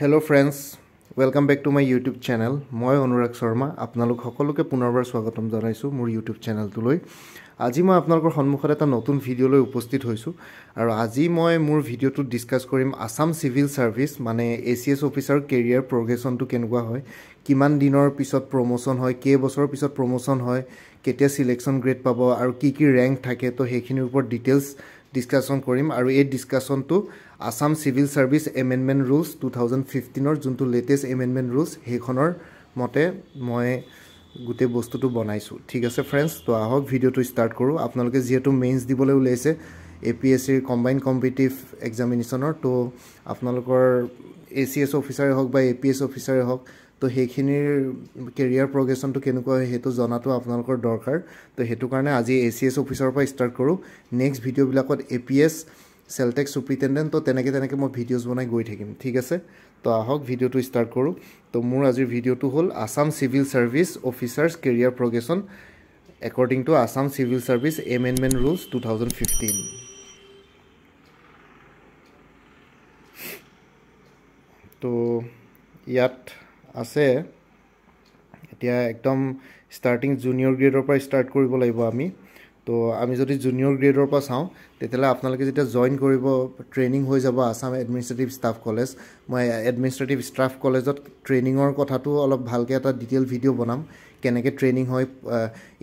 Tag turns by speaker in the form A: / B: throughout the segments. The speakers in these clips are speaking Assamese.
A: hello' friends welcome back to my YouTube channel মই অনুৰাগ শৰ্মা আপোনালোক সকলোকে পুনৰবাৰ স্বাগতম জনাইছোঁ মোৰ ইউটিউব চেনেলটোলৈ আজি মই আপোনালোকৰ সন্মুখত এটা নতুন ভিডিঅ'লৈ উপস্থিত হৈছোঁ আৰু আজি মই মোৰ ভিডিঅ'টোত ডিছকাছ কৰিম আছাম চিভিল ছাৰ্ভিচ মানে A C S officer career প্ৰগ্ৰেশ্যনটো কেনেকুৱা হয় কিমান দিনৰ পিছত প্ৰমোশ্যন হয় কেইবছৰৰ পিছত প্ৰমোশ্যন হয় কেতিয়া ছিলেকশ্যন গ্ৰেড পাব আৰু কি কি ৰেংক থাকে তো সেইখিনিৰ ওপৰত ডিটেইলছ ডিছকাশ্যন কৰিম আৰু এই ডিছকাশ্যনটো Assam civil service amendment rules two thousand ফিফটিনৰ যোনটো লেটেষ্ট এমেণ্ডমেণ্ট ৰুলস সেইখনৰ মতে মই গোটেই বস্তুটো বনাইছোঁ ঠিক আছে ফ্ৰেণ্ডছ তো আহক ভিডিঅ'টো ষ্টাৰ্ট কৰোঁ আপোনালোকে যিহেতু মেইনছ দিবলৈ ওলাইছে A P S C combine competitive এক্সামিনেশ্যনৰ তো আপোনালোকৰ এ চি এছ অফিচাৰে হওক বা এ পি এছ অফিচাৰে হওক তো সেইখিনিৰ কেৰিয়াৰ প্ৰগ্ৰেশনটো কেনেকুৱা হয় সেইটো জনাতো আপোনালোকৰ দৰকাৰ তো সেইটো কাৰণে আজি এ চি এছ এস পৰা ষ্টাৰ্ট কৰোঁ নেক্সট ভিডিঅ'বিলাকত A P S sales tax superintendent তো তেনেকৈ তেনেকৈ মই ভিডিঅ'জ বনাই গৈ থাকিম ঠিক আছে ত' আহক ভিডিঅ'টো ষ্টাৰ্ট কৰোঁ ত' মোৰ আজিৰ ভিডিঅ'টো হ'ল Assam civil service officers career progression according to Assam civil service amendment rules two thousand fifteen ত' ইয়াত আছে এতিয়া একদম ষ্টাৰ্টিং জুনিয়ৰ গ্ৰেডৰ পৰা ষ্টাৰ্ট কৰিব লাগিব আমি তো আমি যদি জুনিয়ৰ গ্ৰেডৰ পৰা চাওঁ তেতিয়াহ'লে আপোনালোকে যেতিয়া জইন কৰিব ট্ৰেইনিং হৈ যাব আছাম এডমিনিষ্ট্ৰেটিভ ষ্টাফ কলেজ মই এডমিনিষ্ট্ৰেটিভ ষ্টাফ কলেজত ট্ৰেইনিঙৰ কথাটো অলপ ভালকৈ এটা ডিটেইল ভিডিঅ' বনাম কেনেকৈ ট্ৰেইনিং হয়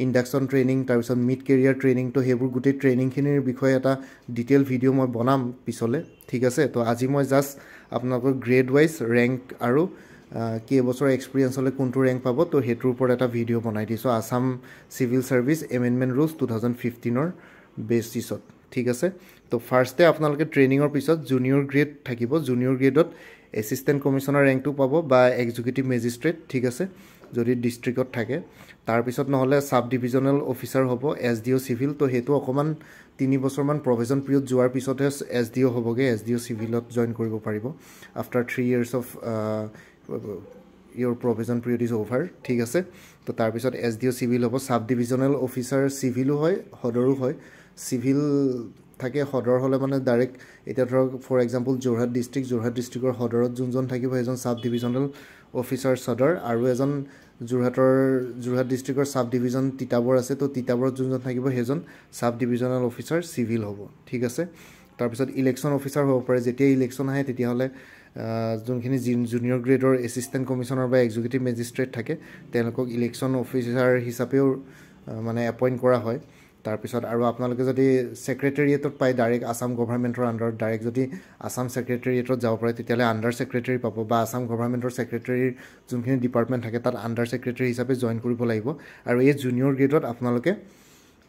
A: ইণ্ডাকশ্যন ট্ৰেইনিং তাৰপিছত মিড কেৰিয়াৰ ট্ৰেইনিং তো সেইবোৰ গোটেই ট্ৰেইনিংখিনিৰ বিষয়ে এটা ডিটেইল ভিডিঅ' মই বনাম পিছলৈ ঠিক আছে তো আজি মই জাষ্ট আপোনালোকৰ গ্ৰেড ৱাইজ ৰেংক আৰু কেইবছৰ এক্সপিৰিয়েঞ্চ হ'লে কোনটো ৰেংক পাব তো সেইটোৰ ওপৰত এটা ভিডিঅ' বনাই দিছোঁ Assam civil service amendment rules two thousand ফিফটিনৰ বেচিছত ঠিক আছে তো ফাৰ্ষ্টে আপোনালোকে ট্ৰেইনিঙৰ পিছত জুনিয়ৰ গ্ৰেড থাকিব জুনিয়ৰ গ্ৰেডত এছিষ্টেণ্ট কমিশ্যনাৰ ৰেংকটো পাব বা এক্সিকিউটিভ মেজিষ্ট্ৰেট ঠিক আছে যদি ডিষ্ট্ৰিক্টত থাকে তাৰপিছত নহ'লে ছাব ডিভিজনেল অফিচাৰ হ'ব এছ ডি অ' চিভিল তো সেইটো অকণমান তিনি বছৰমান প্ৰভেজন পিৰিয়ড যোৱাৰ পিছতহে এছ ডি অ' হ'বগৈ এছ ডি অ' চিভিলত জইন কৰিব পাৰিব after three years of your probation period is over ঠিক আছে তো তাৰপিছত এছ ডি অ' চিভিল হ'ব চাব ডিভিজনেল অফিচাৰ চিভিলো হয় সদৰো হয় চিভিল থাকে সদৰ হ'লে মানে ডাইৰেক্ট এতিয়া ধৰক for example Jorhat district Jorhat ডিষ্ট্ৰিক্টৰ সদৰত যোনজন থাকিব সেইজন চাব ডিভিজনেল অফিচাৰ সদৰ আৰু এজন যোৰহাটৰ যোৰহাট ডিষ্ট্ৰিক্টৰ চাব ডিভিজন তিতাবৰ আছে তো তিতাবৰত যোনজন থাকিব সেইজন চাব ডিভিজনেল অফিচাৰ চিভিল হ'ব ঠিক আছে তাৰপিছত ইলেকশ্যন অফিচাৰ হ'ব পাৰে যেতিয়া ইলেকশ্যন আহে তেতিয়াহ'লে যোনখিনি জুনিয়ৰ গ্ৰেডৰ এছিষ্টেণ্ট কমিশ্যনাৰ বা এক্সিকিউটিভ মেজিষ্ট্ৰেট থাকে তেওঁলোকক ইলেকশ্যন অফিচাৰ হিচাপেও মানে এপইণ্ট কৰা হয় তাৰপিছত আৰু আপোনালোকে যদি ছেক্ৰেটেৰিয়েটত পায় ডাইৰেক্ট আছাম গভৰ্মেণ্টৰ আণ্ডাৰত ডাইৰেক্ট যদি আছাম ছেক্ৰেটেৰিয়েটত যাব পাৰে তেতিয়াহ'লে আণ্ডাৰ ছেক্ৰেটেৰী পাব বা আছাম গভৰ্মেণ্টৰ ছেক্ৰেটেৰীৰ যোনখিনি ডিপাৰ্টমেণ্ট থাকে তাত আণ্ডাৰ ছেক্ৰেটেৰী হিচাপে জইন কৰিব লাগিব আৰু এই জুনিয়ৰ গ্ৰেডত আপোনালোকে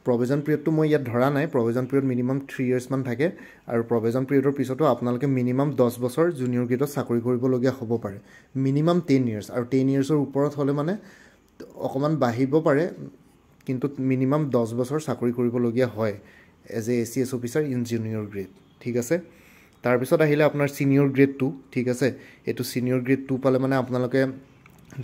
A: প্ৰভিজন পিৰিয়ডটো মই ইয়াত ধৰা নাই প্ৰভিজন পিৰিয়ড মিনিমাম থ্ৰী ইয়েৰ্ছমান থাকে আৰু প্ৰভিজন পিৰিয়ডৰ পিছতো আপোনালোকে মিনিমাম দহ বছৰ জুনিয়ৰ গ্ৰেডত চাকৰি কৰিবলগীয়া হ'ব পাৰে মিনিমাম টেন ইয়াৰ্ছ আৰু টেন ইয়েৰ্ছৰ ওপৰত হ'লে মানে অকণমান বাঢ়িব পাৰে কিন্তু মিনিমাম দহ বছৰ চাকৰি কৰিবলগীয়া হয় as a A C S officer in junior grade ঠিক আছে তাৰপিছত আহিলে আপোনাৰ ছিনিয়ৰ গ্ৰেড টু ঠিক আছে এইটো ছিনিয়ৰ গ্ৰেড টু পালে মানে আপোনালোকে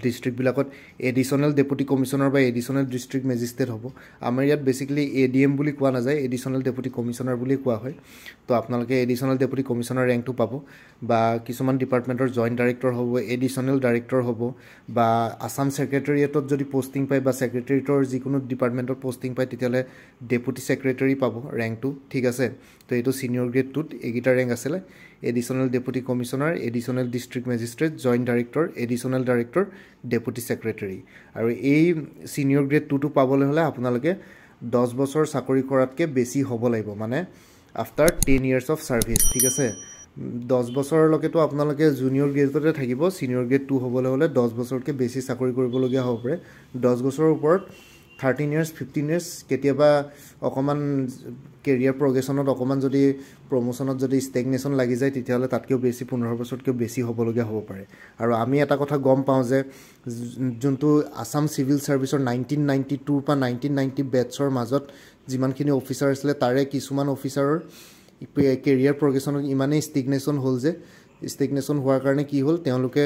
A: ডিষ্ট্ৰিক্টবিলাকত এডিশ্যনেল ডেপুটি কমিশ্যনাৰ বা এডিশ্যনেল ডিষ্ট্ৰিক্ট মেজিষ্ট্ৰেট হ'ব আমাৰ ইয়াত বেছিকেলি এ ডি এম বুলি কোৱা নাযায় এডিশ্যনেল ডেপুটি কমিশ্যনাৰ বুলি কোৱা হয় তো আপোনালোকে এডিশ্যনেল ডেপুটি কমিশ্যনাৰ ৰেংকটো পাব বা কিছুমান ডিপাৰ্টমেণ্টৰ জইণ্ট ডাইৰেক্টৰ হ'ব এডিশ্যনেল ডাইৰেক্টৰ হ'ব বা আছাম ছেক্ৰেটেৰিয়েটত যদি পষ্টিং পায় বা ছেক্ৰেটেৰিয়েটৰ যিকোনো ডিপাৰ্টমেণ্টত পষ্টিং পায় তেতিয়াহ'লে ডেপুটি ছেক্ৰেটেৰী পাব ৰেংকটো ঠিক আছে তো এইটো সিনিয়ৰ গ্ৰেড টুত এইকটা ৰেঙ্ক আছিল additional deputy commissioner additional district magistrate joint director additional director deputy secretary আৰু এই ছিনিয়ৰ গ্ৰেড টুটো পাবলৈ হলে আপোনালোকে দহ বছৰ চাকৰি কৰাতকৈ বেছি হব লাগিব মানে after ten years of service ঠিক আছে দহ বছৰলৈকেতো আপোনালোকে জুনিয়ৰ গ্ৰেডতে থাকিব ছিনিয়ৰ গ্ৰেড টু হ'বলৈ হলে দহ বছৰতকৈ বেছি চাকৰি কৰিবলগীয়া হ'ব পাৰে দহ বছৰৰ ওপৰত থাৰ্টিন ইয়াৰ্ছ ফিফটিন ইয়াৰ্ছ কেতিয়াবা অকণমান কেৰিয়াৰ প্ৰগ্ৰেশ্যনত অকণমান যদি প্ৰমোশ্যনত যদি ষ্টেগনেশ্যন লাগি যায় তেতিয়াহ'লে তাতকৈও বেছি পোন্ধৰ বছৰতকৈও বেছি হ'বলগীয়া হ'ব পাৰে আৰু আমি এটা কথা গম পাওঁ যে যোনটো আছাম চিভিল ছাৰ্ভিচৰ নাইনটিন নাইণ্টি টুৰ পৰা নাইনটিন নাইণ্টি বেটছৰ মাজত যিমানখিনি অফিচাৰ আছিলে তাৰে কিছুমান অফিচাৰৰ কেৰিয়াৰ প্ৰগ্ৰেশ্যনত ইমানেই ষ্টিগনেশ্যন হ'ল যে ষ্টেগনেশ্যন হোৱাৰ কাৰণে কি হ'ল তেওঁলোকে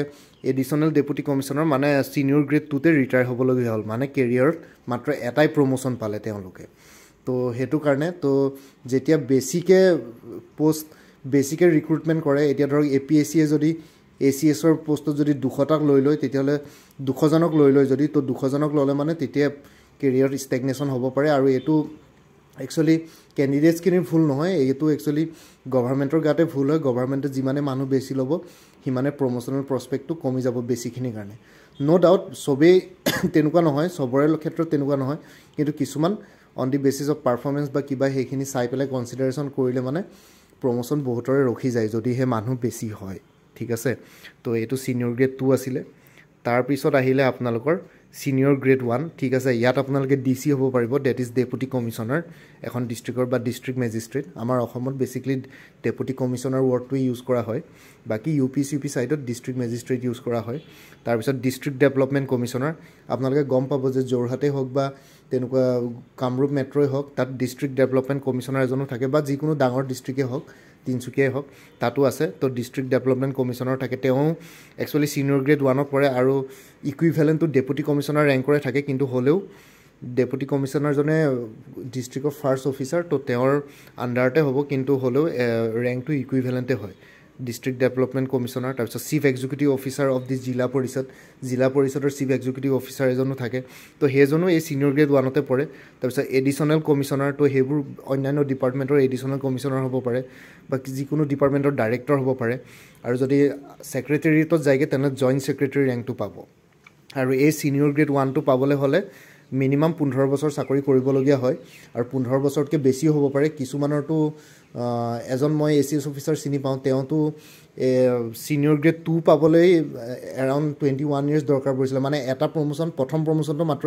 A: এডিশ্যনেল ডেপুটি কমিশ্যনৰ মানে ছিনিয়ৰ গ্ৰেড টুতে ৰিটায়াৰ হ'বলগীয়া হ'ল মানে কেৰিয়াৰত মাত্ৰ এটাই প্ৰমোশ্যন পালে তেওঁলোকে তো সেইটো কাৰণে তো যেতিয়া বেছিকৈ পষ্ট বেছিকৈ ৰিক্ৰুটমেণ্ট কৰে এতিয়া ধৰক এ পি এছ চিয়ে যদি এ চি এছৰ পষ্টত যদি দুশটাক লৈ লয় তেতিয়াহ'লে দুশজনক লৈ লয় যদি তো দুশজনক ল'লে মানে তেতিয়া কেৰিয়াৰত ষ্টেগনেশ্যন হ'ব পাৰে আৰু এইটো একচুৱেলি কেণ্ডিডেটছখিনিৰ ভুল নহয় এইটো একচুৱেলি গভৰ্ণমেণ্টৰ গাতে ভুল হয় গভৰ্ণমেণ্টে যিমানে মানুহ বেছি ল'ব সিমানে প্ৰমোশ্যনেল প্ৰস্পেক্টটো কমি যাব বেছিখিনিৰ কাৰণে ন' ডাউট চবেই তেনেকুৱা নহয় চবৰে ক্ষেত্ৰত তেনেকুৱা নহয় কিন্তু কিছুমান on the basis of performance বা কিবা সেইখিনি চাই পেলাই কনচিডাৰেশ্যন কৰিলে মানে প্ৰমোশ্যন বহুতৰে ৰখি যায় যদিহে মানুহ বেছি হয় ঠিক আছে তো এইটো ছিনিয়ৰ গ্ৰেড টু আছিলে তাৰপিছত আহিলে আপোনালোকৰ ছিনিয়ৰ গ্ৰেড ওৱান ঠিক আছে ইয়াত আপোনালোকে ডি চি হ'ব পাৰিব ডেট ইজ ডেপুটি কমিশ্যনাৰ এখন ডিষ্ট্ৰিক্টৰ বা ডিষ্ট্ৰিক্ট মেজিষ্ট্ৰেট আমাৰ অসমত বেছিকেলি ডেপুটি কমিশ্যনাৰ ৱৰ্ডটোৱে ইউজ কৰা হয় বাকী ইউ পি চি পি ছাইডত ডিষ্ট্ৰিক্ট মেজিষ্ট্ৰেট ইউজ কৰা হয় তাৰপিছত ডিষ্ট্ৰিক্ট ডেভেলপমেণ্ট কমিশ্যনাৰ আপোনালোকে গম পাব যে যোৰহাটেই হওক বা তেনেকুৱা কামৰূপ মেট্ৰ'ই হওক তাত ডিষ্ট্ৰিক্ট ডেভেলপমেণ্ট কমিশ্যনাৰ এজনো থাকে বা যিকোনো ডাঙৰ ডিষ্ট্ৰিক্টেই হওক তিনিচুকীয়াই হওক তাতো আছে তো ডিষ্ট্ৰিক্ট ডেভেলপমেণ্ট কমিশ্যনৰ থাকে তেওঁ একচুৱেলি চিনিয়ৰ গ্ৰেড ওৱানত পৰে আৰু ইকুইভেলেণ্টটো ডেপুটি কমিশ্যনাৰ ৰেংকৰে থাকে কিন্তু হ'লেও ডেপুটি কমিশ্যনাৰজনে ডিষ্ট্ৰিক্টৰ ফাৰ্ষ্ট অফিচাৰ তো তেওঁৰ আণ্ডাৰতে হ'ব কিন্তু হ'লেও ৰেংকটো ইকুইভেলেণ্টে হয় ডিষ্ট্ৰিক্ট ডেভেলপমেণ্ট কমিশ্যনাৰ তাৰপিছত chief executive officer of the Zila Parishad জিলা পৰিষদৰ চিফ এক্সিকিউটিভ অফিচাৰ এজনো থাকে তো সেইজনো এই চিনিয়ৰ গ্ৰেড ওৱানতে পৰে তাৰপিছত এডিশ্যনেল কমিশ্যনাৰ তো সেইবোৰ অন্যান্য ডিপাৰ্টমেণ্টৰ এডিশ্যনেল কমিশ্যনাৰ হ'ব পাৰে বা যিকোনো ডিপাৰ্টমেণ্টৰ ডাইৰেক্টৰ হ'ব পাৰে আৰু যদি ছেক্ৰেটেৰিয়েটত যায়গৈ তেনে জইণ্ট ছেক্ৰেটেৰী ৰেংকটো পাব আৰু এই চিনিয়ৰ গ্ৰেড ওৱানটো পাবলৈ হ'লে মিনিমাম পোন্ধৰ বছৰ চাকৰি কৰিবলগীয়া হয় আৰু পোন্ধৰ বছৰতকৈ বেছিও হ'ব পাৰে কিছুমানৰতো এজন মই এ চি এছ অফিচাৰ চিনি পাওঁ তেওঁতো ছিনিয়ৰ গ্ৰেড টু পাবলৈ এৰাউণ্ড টুৱেণ্টি ওৱান ইয়েৰ্ছ দৰকাৰ পৰিছিলে মানে এটা প্ৰমোশ্যন প্ৰথম প্ৰমোশ্যনটো মাত্ৰ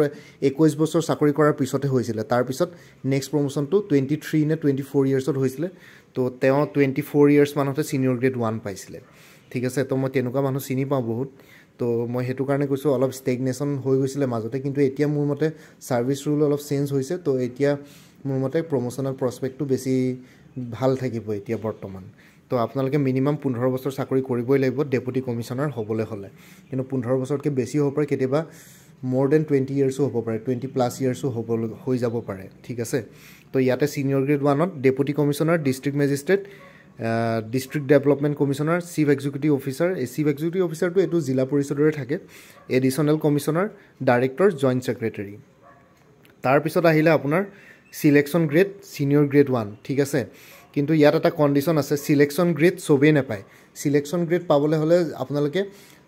A: একৈছ বছৰ চাকৰি কৰাৰ পিছতে হৈছিলে তাৰপিছত নেক্সট প্ৰমোশ্যনটো টুৱেণ্টি থ্ৰী নে টুৱেণ্টি ফ'ৰ ইয়েৰ্ছত হৈছিলে তো তেওঁ টুৱেণ্টি ফ'ৰ ইয়েৰ্ছ মানতে ছিনিয়ৰ গ্ৰেড ওৱান পাইছিলে ঠিক আছে তো মই তেনেকুৱা মানুহ চিনি পাওঁ বহুত তো মই সেইটো কাৰণে কৈছোঁ অলপ ষ্টেগনেশ্যন হৈ গৈছিলে মাজতে কিন্তু এতিয়া মোৰ মতে ছাৰ্ভিচ ৰুল অলপ চেঞ্জ হৈছে তো এতিয়া মোৰ মতে প্ৰমোশ্যনৰ প্ৰচপেক্টটো বেছি ভাল থাকিব এতিয়া বৰ্তমান তো আপোনালোকে মিনিমাম পোন্ধৰ বছৰ চাকৰি কৰিবই লাগিব ডেপুটি কমিশ্যনাৰ হ'বলৈ হ'লে কিন্তু পোন্ধৰ বছৰতকৈ বেছি হ'ব পাৰে কেতিয়াবা মৰ দেন টুৱেণ্টি ইয়েৰ্ছো হ'ব পাৰে টুৱেণ্টি প্লাছ ইয়েৰ্ছো হ'ব হৈ যাব পাৰে ঠিক আছে তো ইয়াতে ছিনিয়ৰ গ্ৰেড ওৱানত deputy commissioner district magistrate district development commissioner chief executive officer এই চিফ এক্সিকিউটিভ অফিচাৰটো এইটো জিলা পৰিষদৰে থাকে additional commissioner director joint secretary তাৰপিছত আহিলে আপোনাৰ selection grade senior grade one ঠিক আছে কিন্তু ইয়াত এটা কণ্ডিশ্যন আছে চিলেকশ্যন গ্ৰেড চবেই নাপায় চিলেকশ্যন গ্ৰেড পাবলৈ হ'লে আপোনালোকে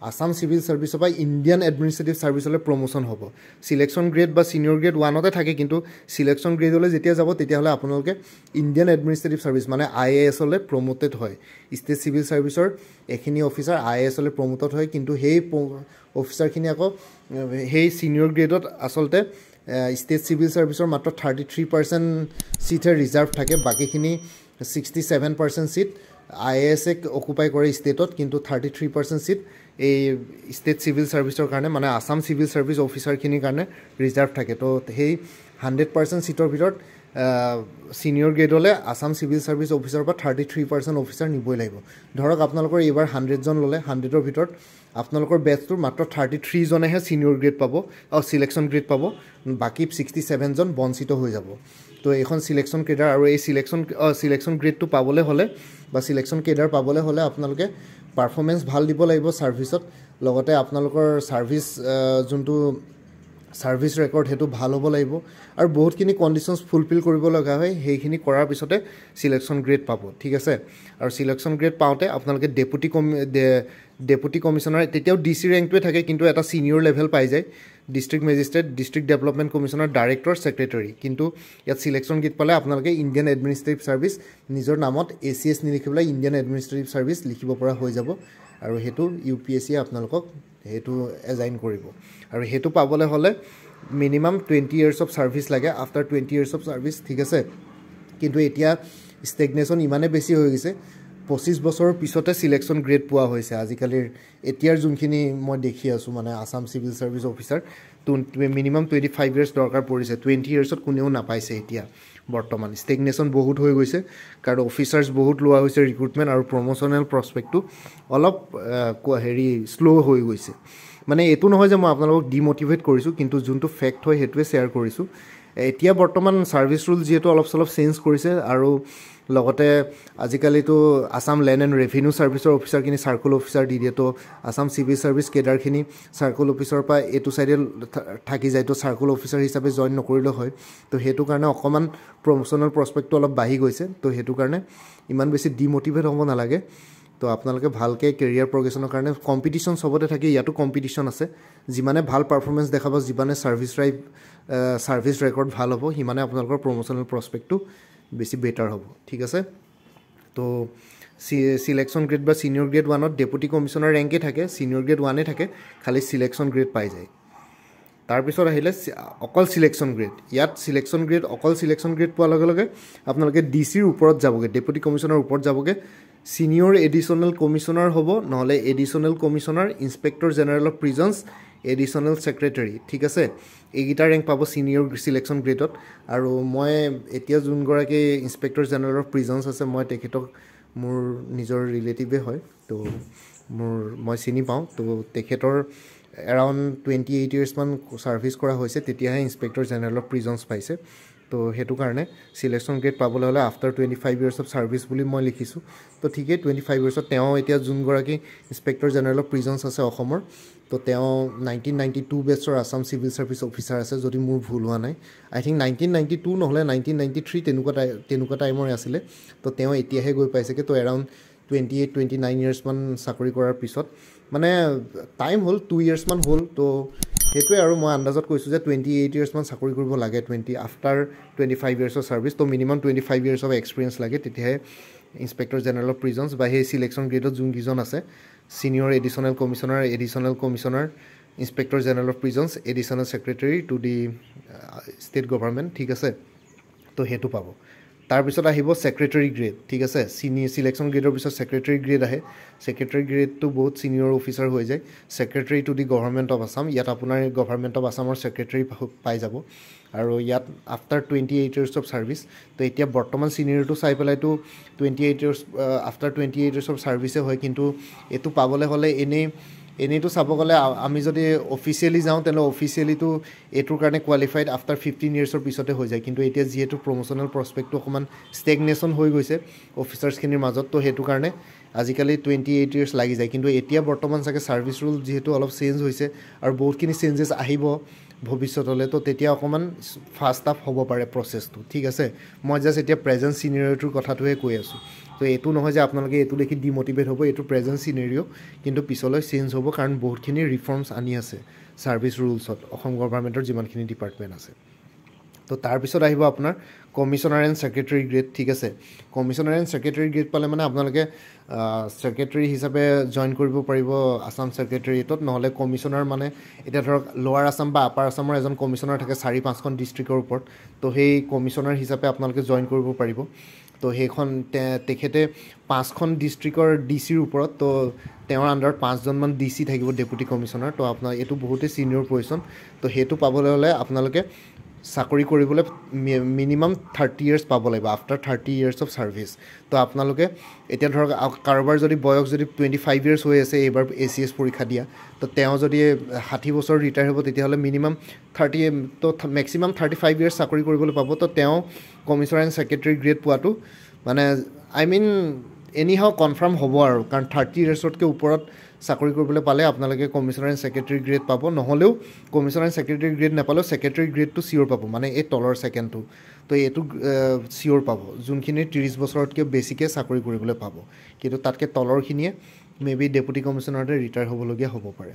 A: আছাম চিভিল চাৰ্ভিছৰ পৰা ইণ্ডিয়ান এডমিনিষ্ট্ৰেটিভ চাৰ্ভিছলৈ প্ৰমোশ্যন হ'ব চিলেকশ্যন গ্ৰেড বা ছিনিয়ৰ গ্ৰেড ওৱানতে থাকে কিন্তু চিলেকশ্যন গ্ৰেডলৈ যেতিয়া যাব তেতিয়াহ'লে আপোনালোকে ইণ্ডিয়ান এডমিনিষ্ট্ৰেটিভ ছাৰ্ভিচ মানে আই এ এছলৈ প্ৰমোটেড হয় ষ্টেট চিভিল চাৰ্ভিছৰ এইখিনি অফিচাৰ আই এ এছলৈ প্ৰমোটেড হয় কিন্তু সেই অফিচাৰখিনি আকৌ সেই চিনিয়ৰ গ্ৰেডত আচলতে ষ্টেট চিভিল চাৰ্ভিছৰ মাত্ৰ থাৰ্টি থ্ৰী পাৰ্চেণ্ট ছিটহে ৰিজাৰ্ভ থাকে বাকীখিনি sixty seven percent seat I A S এক অকুপাই কৰে ষ্টেটত কিন্তু থাৰ্টি থ্ৰী পাৰ্চেণ্ট ছিট এই ষ্টেট চিভিল ছাৰ্ভিচৰ কাৰণে মানে আছাম চিভিল ছাৰ্ভিচ অফিচাৰখিনিৰ কাৰণে ৰিজাৰ্ভ থাকে তো সেই হাণ্ড্ৰেড পাৰ্চেণ্ট ছিটৰ ভিতৰত ছিনিয়ৰ গ্ৰেডলৈ আছাম চিভিল ছাৰ্ভিচ অফিচাৰৰ পৰা থাৰ্টি থ্ৰী পাৰ্চেণ্ট অফিচাৰ নিবই লাগিব ধৰক আপোনালোকৰ এইবাৰ হাণ্ড্ৰেডজন ল'লে হাণ্ড্ৰেডৰ ভিতৰত আপোনালোকৰ বেটছটোৰ মাত্ৰ থাৰ্টি থ্ৰীজনেহে ছিনিয়ৰ গ্ৰেড পাব চিলেকশ্যন গ্ৰেড পাব বাকী ছিক্সটি ছেভেনজন বঞ্চিত হৈ যাব তো এইখন চিলেকশ্যন কেডাৰ আৰু এই চিলেকশ্যন চিলেকশ্যন গ্ৰেডটো পাবলৈ হ'লে বা চিলেকশ্যন কেডাৰ পাবলৈ হ'লে আপোনালোকে পাৰ্ফৰ্মেঞ্চ ভাল দিব লাগিব ছাৰ্ভিচত লগতে আপোনালোকৰ ছাৰ্ভিচ যোনটো ছাৰ্ভিচ ৰেকৰ্ড সেইটো ভাল হ'ব লাগিব আৰু বহুতখিনি কণ্ডিশ্যনছ ফুলফিল কৰিব লগা হয় সেইখিনি কৰাৰ পিছতে ছিলেকশ্যন গ্ৰেড পাব ঠিক আছে আৰু চিলেকশ্যন গ্ৰেড পাওঁতে আপোনালোকে ডেপুটি কমি ডেপুটি কমিশ্যনাৰ তেতিয়াও ডি চি ৰেংকটোৱে থাকে কিন্তু এটা ছিনিয়ৰ লেভেল পাই যায় ডিষ্ট্ৰিক্ট মেজিষ্ট্ৰেট ডিষ্ট্ৰিক্ট ডেভেলপমেণ্ট কমিশ্যনৰ ডাইৰেক্টৰ ছেক্ৰেটেৰী কিন্তু ইয়াত চিলেকশ্যন গ্ৰেড পালে আপোনালোকে ইণ্ডিয়ান এডমিনিষ্ট্ৰেটিভ ছাৰ্ভিচ নিজৰ নামত এ চি এছ নিলিখি পেলাই ইণ্ডিয়ান এডমিনিষ্ট্ৰেটিভ ছাৰ্ভিচ লিখিব পৰা হৈ যাব আৰু সেইটো ইউ পি এছ চিয়ে আপোনালোকক সেইটো এজাইন কৰিব আৰু সেইটো পাবলৈ হ'লে minimum twenty years of service লাগে after twenty years of service ঠিক আছে কিন্তু এতিয়া ষ্টেগনেশ্যন ইমানেই বেছি হৈ গৈছে পঁচিছ বছৰৰ পিছতে চিলেকশ্যন গ্ৰেড পোৱা হৈছে আজিকালিৰ এতিয়াৰ যোনখিনি মই দেখি আছোঁ মানে Assam civil service officer to minimum twenty five years দৰকাৰ পৰিছে টুৱেণ্টি ইয়েৰ্ছত কোনেও নাপাইছে এতিয়া বৰ্তমান ষ্টেগনেশ্যন বহুত হৈ গৈছে কাৰণ অফিচাৰ্ছ বহুত লোৱা হৈছে ৰিক্ৰুটমেণ্ট আৰু প্ৰমোশ্যনেল প্ৰস্পেক্টটো অলপ হেৰি শ্ল' হৈ গৈছে মানে এইটো নহয় যে মই আপোনালোকক ডিম'টিভেট কৰিছোঁ কিন্তু যোনটো ফেক্ট হয় সেইটোৱে শ্বেয়াৰ কৰিছোঁ এতিয়া বৰ্তমান ছাৰ্ভিচ ৰুল যিহেতু অলপ চলপ চেঞ্জ কৰিছে আৰু লগতে আজিকালিতো আছাম লেণ্ড এণ্ড ৰেভিনিউ ছাৰ্ভিচৰ অফিচাৰখিনি চাৰ্কুল অফিচাৰ দি দিয়ে তো আছাম চিভিল ছাৰ্ভিচ কেডাৰখিনি চাৰ্কল অফিচৰ পৰা এইটো ছাইডে থাকি যায় তো চাৰ্কল অফিচাৰ হিচাপে জইন নকৰিলেও হয় তো সেইটো কাৰণে অকণমান প্ৰমোশ্যনৰ প্ৰস্পেক্টটো অলপ বাঢ়ি গৈছে তো সেইটো কাৰণে ইমান বেছি ডিম'টিভেট হ'ব নালাগে তো আপোনালোকে ভালকৈ কেৰিয়াৰ প্ৰগ্ৰেশ্যনৰ কাৰণে কম্পিটিশ্যন চবতে থাকে ইয়াতো কম্পিটিশ্যন আছে যিমানে ভাল পাৰফৰ্মেঞ্চ দেখাব যিমানে ছাৰ্ভিচ ৰাইভ ছাৰ্ভিচ ৰেকৰ্ড ভাল হ'ব সিমানে আপোনালোকৰ প্ৰমোশ্যনেল প্ৰস্পেক্টটো বেছি বেটাৰ হ'ব ঠিক আছে তো চিলেকশ্যন গ্ৰেড বা চিনিয়ৰ গ্ৰেড ওৱানত ডেপুটি কমিশ্যনৰ ৰেংকেই থাকে ছিনিয়ৰ গ্ৰেড ওৱানেই থাকে খালী চিলেকশ্যন গ্ৰেড পাই যায় তাৰপিছত আহিলে অকল চিলেকশ্যন গ্ৰেড ইয়াত চিলেকশ্যন গ্ৰেড অকল চিলেকশ্যন গ্ৰেড পোৱাৰ লগে লগে আপোনালোকে ডি চিৰ ওপৰত যাবগৈ ডেপুটি কমিশ্যনৰ ওপৰত যাবগৈ ছিনিয়ৰ এডিশ্যনেল কমিশ্যনাৰ হ'ব নহ'লে additional commissioner inspector general of prisons additional secretary ঠিক আছে এইকেইটা ৰেংক পাব ছিনিয়ৰ ছিলেকশ্যন গ্ৰেডত আৰু মই এতিয়া যোনগৰাকী ইনস্পেক্টৰ জেনেৰেল অফ প্ৰিজনছ আছে মই তেখেতক মোৰ নিজৰ ৰিলেটিভে হয় তো মোৰ মই চিনি পাওঁ তো তেখেতৰ এৰাউণ্ড টুৱেণ্টি এইট ইয়েৰ্ছমান ছাৰ্ভিচ কৰা হৈছে তেতিয়াহে ইনস্পেক্টৰ জেনেৰেল অফ প্ৰিজনছ পাইছে তো সেইটো কাৰণে চিলেকশ্যন গ্ৰেড পাবলৈ হ'লে after twenty five years of service বুলি মই লিখিছোঁ তো ঠিকেই টুৱেণ্টি ফাইভ ইয়েৰ্ছত তেওঁ এতিয়া যোনগৰাকী ইনস্পেক্টৰ জেনেৰেল অফ প্ৰিজন্স আছে অসমৰ তো তেওঁ নাইণ্টিন নাইণ্টি টু বেটছৰ আছাম চিভিল ছাৰ্ভিচ অফিচাৰ আছে যদি মোৰ ভুল হোৱা নাই I think nineteen ninety two নহ'লে নাইণ্টিন নাইণ্টি থ্ৰী তেনেকুৱা টাই তেনেকুৱা টাইমৰে আছিলে তো তেওঁ এতিয়াহে গৈ পাইছেগৈ তো around twenty eight twenty nine ইয়েৰ্ছমান চাকৰি কৰাৰ পিছত মানে টাইম হ'ল টু ইয়েৰ্ছমান হ'ল তো সেইটোৱে আৰু মই আন্দাজত কৈছোঁ যে টুৱেণ্টি এইট ইয়েৰ্ছমান চাকৰি কৰিব লাগে টুৱেণ্টি আফটাৰ টুৱেণ্টি ফাইভ ইয়েৰ্ছৰ ছাৰ্ভিচ ত' minimum twenty five years of experience লাগে তেতিয়াহে ইনস্পেক্টৰ জেনেৰেল অফ প্ৰিজনছ বা সেই চিলেকশ্যন গ্ৰেডত যোনকেইজন আছে senior additional commissioner additional commissioner inspector general of prisons additional secretary to the state government ঠিক আছে ত' সেইটো পাব তাৰপিছত আহিব ছেক্ৰেটেৰী গ্ৰেড ঠিক আছে চিনিয়ৰ ছিলেকশ্যন গ্ৰেডৰ পিছত ছেক্ৰেটেৰী গ্ৰেড আহে ছেক্ৰেটেৰী গ্ৰেডটো বহুত ছিনিয়ৰ অফিচাৰ হৈ যায় secretary to the government of Assam ইয়াত আপোনাৰ গভৰ্ণমেণ্ট অফ আছামৰ ছেক্ৰেটেৰী পাই যাব আৰু ইয়াত after twenty eight years of service তো এতিয়া বৰ্তমান ছিনিয়ৰটো চাই পেলাইতো twenty eight years after twenty eight years of ছাৰ্ভিচে হয় কিন্তু এইটো পাবলৈ হ'লে এনেই এনেইতো চাব গ'লে আমি যদি অফিচিয়েলি যাওঁ তেনেহ'লে অফিচিয়েলিটো এইটোৰ কাৰণে কোৱালিফাইড আফটাৰ ফিফটিন ইয়েৰ্ছৰ পিছতে হৈ যায় কিন্তু এতিয়া যিহেতু প্ৰমোশ্যনেল প্ৰস্পেক্টটো অকণমান ষ্টেগনেশ্যন হৈ গৈছে অফিচাৰ্ছখিনিৰ মাজত ত' সেইটো কাৰণে আজিকালি টুৱেণ্টি এইট ইয়েৰ্ছ লাগি যায় কিন্তু এতিয়া বৰ্তমান চাগে ছাৰ্ভিচ ৰুল যিহেতু অলপ চেঞ্জ হৈছে আৰু বহুতখিনি চেঞ্জেছ আহিব ভৱিষ্যতলৈ তো তেতিয়া অকণমান ফাষ্ট আপ হ'ব পাৰে প্ৰচেছটো ঠিক আছে মই জাষ্ট এতিয়া প্ৰেজেণ্ট চিনেৰিঅ'টোৰ কথাটোহে কৈ আছোঁ তো এইটো নহয় যে আপোনালোকে এইটো দেখি ডিম'টিভেট হ'ব এইটো প্ৰেজেণ্ট চিনেৰিঅ' কিন্তু পিছলৈ চেঞ্জ হ'ব কাৰণ বহুতখিনি ৰিফৰ্মছ আনি আছে ছাৰ্ভিচ ৰুলছত অসম গভৰ্ণমেণ্টৰ যিমানখিনি ডিপাৰ্টমেণ্ট আছে তো তাৰপিছত আহিব আপোনাৰ কমিশ্যনাৰ এণ্ড ছেক্ৰেটেৰী গ্ৰেড ঠিক আছে কমিশ্যনাৰ এণ্ড ছেক্ৰেটেৰী গ্ৰেড পালে মানে আপোনালোকে ছেক্ৰেটেৰী হিচাপে জইন কৰিব পাৰিব আছাম ছেক্ৰেটেৰীটত নহ'লে কমিশ্যনাৰ মানে এতিয়া ধৰক লৱাৰ আছাম বা আপাৰ আছামৰ এজন কমিশ্যনাৰ থাকে চাৰি পাঁচখন ডিষ্ট্ৰিক্টৰ ওপৰত তো সেই কমিশ্যনাৰ হিচাপে আপোনালোকে জইন কৰিব পাৰিব তো সেইখন তেখেতে পাঁচখন ডিষ্ট্ৰিক্টৰ ডি চিৰ ওপৰত তো তেওঁৰ আণ্ডাৰত পাঁচজনমান ডি চি থাকিব ডেপুটি কমিশ্যনাৰ তো আপোনাৰ এইটো বহুতেই ছিনিয়ৰ পজিশ্যন তো সেইটো পাবলৈ হ'লে আপোনালোকে চাকৰি কৰিবলৈ মিনিমাম থাৰ্টি ইয়েৰ্ছ পাব লাগিব after thirty years of service তো আপোনালোকে এতিয়া ধৰক কাৰোবাৰ যদি বয়স যদি টুৱেণ্টি ফাইভ ইয়েৰ্ছ হৈ আছে এইবাৰ এ চি এছ পৰীক্ষা দিয়া তো তেওঁ যদি ষাঠি বছৰ ৰিটায়াৰ হ'ব তেতিয়াহ'লে মিনিমাম থাৰ্টি তো মেক্সিমাম থাৰ্টি ফাইভ ইয়েৰ্ছ চাকৰি কৰিবলৈ পাব তো তেওঁ কমিশ্যনাৰ এণ্ড ছেক্ৰেটেৰী গ্ৰেড পোৱাটো মানে I mean any anyhow confirm হ'ব আৰু কাৰণ থাৰ্টি ইয়াৰ্ছতকৈ ওপৰত চাকৰি কৰিবলৈ পালে আপোনালোকে কমিশ্যনাৰ এণ্ড ছেক্ৰেটেৰী গ্ৰেড পাব নহ'লেও কমিশ্যনাৰ এণ্ড ছেক্ৰেটেৰী গ্ৰেড নাপালেও ছেক্ৰেটেৰী গ্ৰেডটো চিয়'ৰ পাব মানে এই তলৰ ছেকেণ্ডটো তো এইটো চিয়'ৰ পাব যোনখিনি ত্ৰিছ বছৰতকৈ বেছিকৈ চাকৰি কৰিবলৈ পাব কিন্তু তাতকৈ তলৰখিনিয়ে মে বি ডেপুটি কমিশ্যনাৰতে ৰিটায়াৰ হ'বলগীয়া হ'ব পাৰে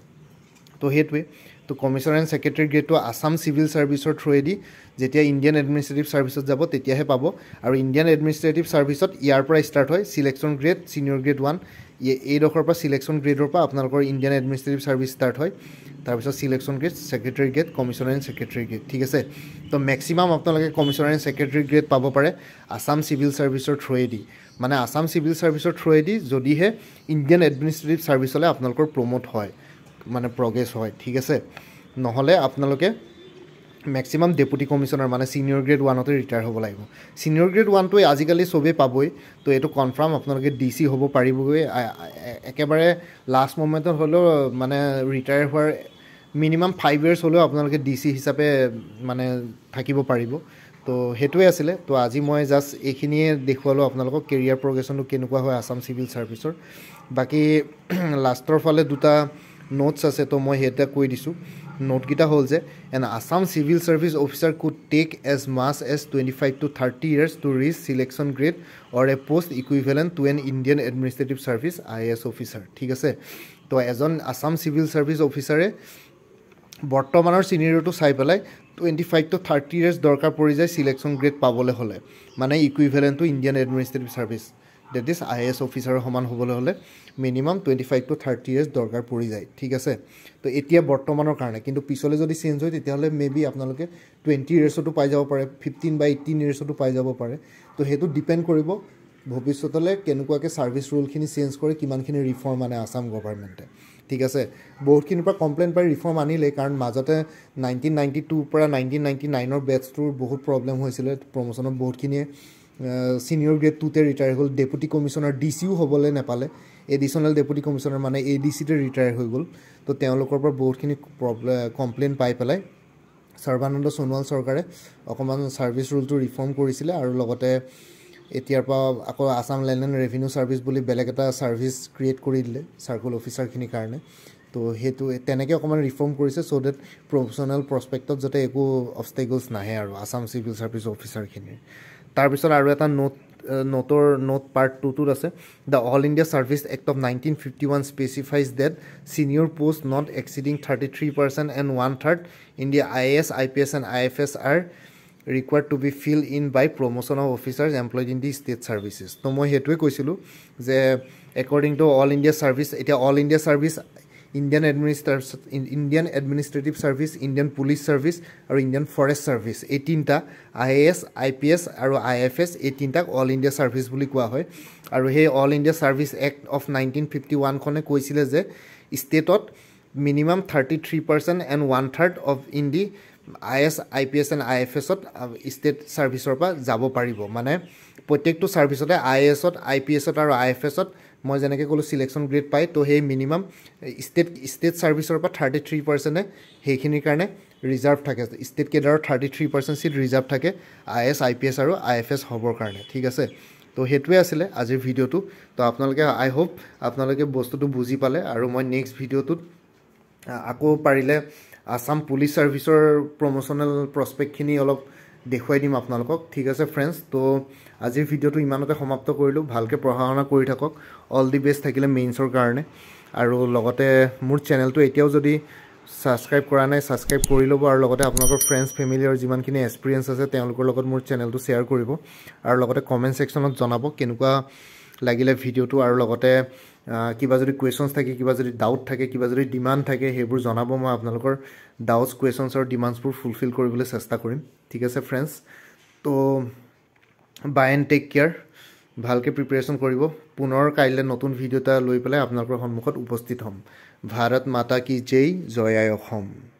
A: তো সেইটোৱে তো commissioner and secretary grade Assam civil ছাৰ্ভিচৰ থ্ৰুৱেদি যেতিয়া ইণ্ডিয়ান এডমিনিষ্ট্ৰেটিভ ছাৰ্ভিচত যাব তেতিয়াহে পাব আৰু ইণ্ডিয়ান এডমিনিষ্ট্ৰেটিভ ছাৰ্ভিচত ইয়াৰ পৰা ষ্টাৰ্ট হয় selection grade senior grade one এইডোখৰ পৰা চিলেকশ্যন গ্ৰেডৰ পৰা আপোনালোকৰ ইণ্ডিয়ান এডমিনিষ্ট্ৰেটিভ ছাৰ্ভিচ ষ্টাৰ্ট হয় তাৰপিছত selection grade secretary grade commissioner and secretary grade ঠিক আছে তো মেক্সিমাম আপোনালোকে কমিশ্যনাৰ এণ্ড ছেক্ৰেটেৰী গ্ৰেড পাব পাৰে আছাম চিভিল ছাৰ্ভিচৰ থ্ৰুৱেদি মানে আছাম চিভিল ছাৰ্ভিচৰ থ্ৰুৱেদি যদিহে ইণ্ডিয়ান এডমিনিষ্ট্ৰেটিভ ছাৰ্ভিচলৈ আপোনালোকৰ প্ৰমোট হয় মানে প্ৰগ্ৰেছ হয় ঠিক আছে নহ'লে আপোনালোকে মেক্সিমাম ডেপুটি কমিশ্যনাৰ মানে ছিনিয়ৰ গ্ৰেড ওৱানতে ৰিটায়াৰ হ'ব লাগিব ছিনিয়ৰ গ্ৰেড ওৱানটোৱে আজিকালি চবেই পাবই তো এইটো কনফাৰ্ম আপোনালোকে ডি চি হ'ব পাৰিবগৈ একেবাৰে লাষ্ট মমেণ্টত হ'লেও মানে ৰিটায়াৰ হোৱাৰ মিনিমাম ফাইভ ইয়েৰ্ছ হ'লেও আপোনালোকে ডি চি হিচাপে মানে থাকিব পাৰিব তো সেইটোৱে আছিলে তো আজি মই জাষ্ট এইখিনিয়ে দেখুৱালোঁ আপোনালোকক কেৰিয়াৰ প্ৰগ্ৰেশ্যনটো কেনেকুৱা হয় আছাম চিভিল ছাৰ্ভিচৰ বাকী লাষ্টৰ ফালে দুটা নোটছ আছে তো মই সেইটা কৈ দিছোঁ নোটকেইটা হ'ল যে an Assam civil service officer could take as much as twenty five to thirty years to reach selection grade or a post equivalent to an Indian administrative service I S officer ঠিক আছে তো এজন আছাম চিভিল ছাৰ্ভিচ অফিচাৰে বৰ্তমানৰ চিনিয়ৰটো চাই পেলাই twenty five to thirty years দৰকাৰ পৰি যায় ছিলেকশ্যন গ্ৰেড পাবলৈ হ'লে মানে equivalent to Indian administrative service that is I A অফিচাৰৰ সমান হ'বলৈ হ'লে minimum twenty five to thirty years দৰকাৰ পৰি যায় ঠিক আছে তো এতিয়া বৰ্তমানৰ কাৰণে কিন্তু পিছলৈ যদি চেঞ্জ হয় তেতিয়াহ'লে মে বি আপোনালোকে টুৱেণ্টি ইয়েৰ্ছতো পাই যাব পাৰে ফিফটিন বা এইটিন ইয়েৰ্ছতো পাই যাব পাৰে তো সেইটো ডিপেণ্ড কৰিব ভৱিষ্যতলৈ কেনেকুৱাকৈ ছাৰ্ভিচ ৰুলখিনি চেঞ্জ কৰে কিমানখিনি ৰিফৰ্ম আনে আছাম গভাৰ্মেণ্টে ঠিক আছে বহুতখিনিৰ পৰা কমপ্লেইন পাই ৰিফৰ্ম আনিলেই কাৰণ মাজতে নাইণ্টিন নাইণ্টি টুৰ পৰা নাইণ্টিন নাইণ্টি নাইনৰ বেটছটোৰ বহুত প্ৰব্লেম হৈছিলে প্ৰমোশ্যনত বহুতখিনিয়ে ছিনিয়ৰ গ্ৰেড টুতে ৰিটায়াৰ হ'ল ডেপুটি কমিশ্যনাৰ ডি চিও হ'বলৈ নেপালে এডিশ্যনেল ডেপুটি কমিশ্যনাৰ মানে এ ডি চিতে ৰিটায়াৰ হৈ গ'ল তো তেওঁলোকৰ পৰা বহুতখিনি প্ৰব্লেম কমপ্লেইন পাই পেলাই সৰ্বানন্দ সোণোৱাল চৰকাৰে অকণমান ছাৰ্ভিচ ৰুলটো ৰিফৰ্ম কৰিছিলে আৰু লগতে এতিয়াৰ পৰা আকৌ Assam land and revenue service বুলি বেলেগ এটা ছাৰ্ভিচ ক্ৰিয়েট কৰি দিলে চাৰ্কুল অফিচাৰখিনিৰ কাৰণে তো সেইটো তেনেকৈ অকণমান ৰিফৰ্ম কৰিছে চ' ডেট প্ৰফেশ্যনেল প্ৰস্পেক্টত যাতে একো অবষ্টেগলছ নাহে আৰু আছাম চিভিল ছাৰ্ভিচ অফিচাৰখিনিৰ তাৰপিছত আৰু এটা নোট নোটৰ নোট পাৰ্ট টুটোত আছে the all India service act of nineteen fifty one specifies that senior post not exceeding thirty three percent and one third India I A S I P S and I F S are required to be fill in by promotion of officers employed in the state services ত' মই সেইটোৱে কৈছিলোঁ যে according to all India service এতিয়া all India service Indian administrative Indian administrative service Indian police service আৰু ইণ্ডিয়ান ফৰেষ্ট ছাৰ্ভিচ এই তিনিটা I A S I P S আৰু আই এফ এছ এই তিনিটাক অল ইণ্ডিয়া ছাৰ্ভিচ বুলি কোৱা হয় আৰু সেই all India service act of nineteen fifty ওৱানখনে কৈছিলে যে ষ্টেটত minimum thirty three percent and one third of in the I S I P S and I F এছত ষ্টেট ছাৰ্ভিচৰ পৰা যাব পাৰিব মানে প্ৰত্যেকটো চাৰ্ভিছতে আই এ এছত আই পি এছত আৰু আই এফ এছত মই যেনেকৈ ক'লোঁ ছিলেকশ্যন গ্ৰেড পায় ত' সেই মিনিমাম ষ্টেট ষ্টেট চাৰ্ভিছৰ পৰা থাৰ্টি থ্ৰী পাৰ্চেণ্টে সেইখিনিৰ কাৰণে ৰিজাৰ্ভ থাকে ষ্টেট কেডাৰৰ thirty three percent seat reserve থাকে I S I P S আৰু আই এফ এছ হ'বৰ কাৰণে ঠিক আছে ত' সেইটোৱে আছিলে আজিৰ ভিডিঅ'টো তো আপোনালোকে আই হোপ আপোনালোকে বস্তুটো বুজি পালে আৰু মই নেক্সট ভিডিঅ'টোত আকৌ পাৰিলে আছাম পুলিচ ছাৰ্ভিচৰ প্ৰমোশ্যনেল প্ৰস্পেক্টখিনি অলপ দেখুৱাই দিম আপোনালোকক ঠিক আছে ফ্ৰেণ্ডছ ত' আজিৰ ভিডিঅ'টো ইমানতে সমাপ্ত কৰিলোঁ ভালকৈ পঢ়া শুনা কৰি থাকক অল দি বেষ্ট থাকিলে মেইনছৰ কাৰণে আৰু লগতে মোৰ চেনেলটো এতিয়াও যদি ছাবস্ক্ৰাইব কৰা নাই ছাবস্ক্ৰাইব কৰি ল'ব আৰু লগতে আপোনালোকৰ ফ্ৰেণ্ডছ ফেমিলিৰ যিমানখিনি এক্সপিৰিয়েঞ্চ আছে তেওঁলোকৰ লগত মোৰ চেনেলটো শ্বেয়াৰ কৰিব আৰু লগতে কমেণ্ট ছেকশ্যনত জনাব কেনেকুৱা লাগিলে ভিডিঅ'টো আৰু লগতে কিবা যদি কুৱেশ্যনছ থাকে কিবা যদি ডাউট থাকে কিবা যদি ডিমাণ্ড থাকে সেইবোৰ জনাব মই আপোনালোকৰ ডাউটছ কুৱেশ্যনছ আৰু ডিমাণ্ডছবোৰ ফুলফিল কৰিবলৈ চেষ্টা কৰিম ঠিক আছে ফ্ৰেণ্ডছ ত' বাই এণ্ড টেক কেয়াৰ ভালকৈ প্ৰিপেৰেশ্যন কৰিব পুনৰ কাইলৈ নতুন ভিডিঅ' এটা লৈ পেলাই আপোনালোকৰ সন্মুখত উপস্থিত হ'ম ভাৰত মাতা কি জেই জয় আই অসম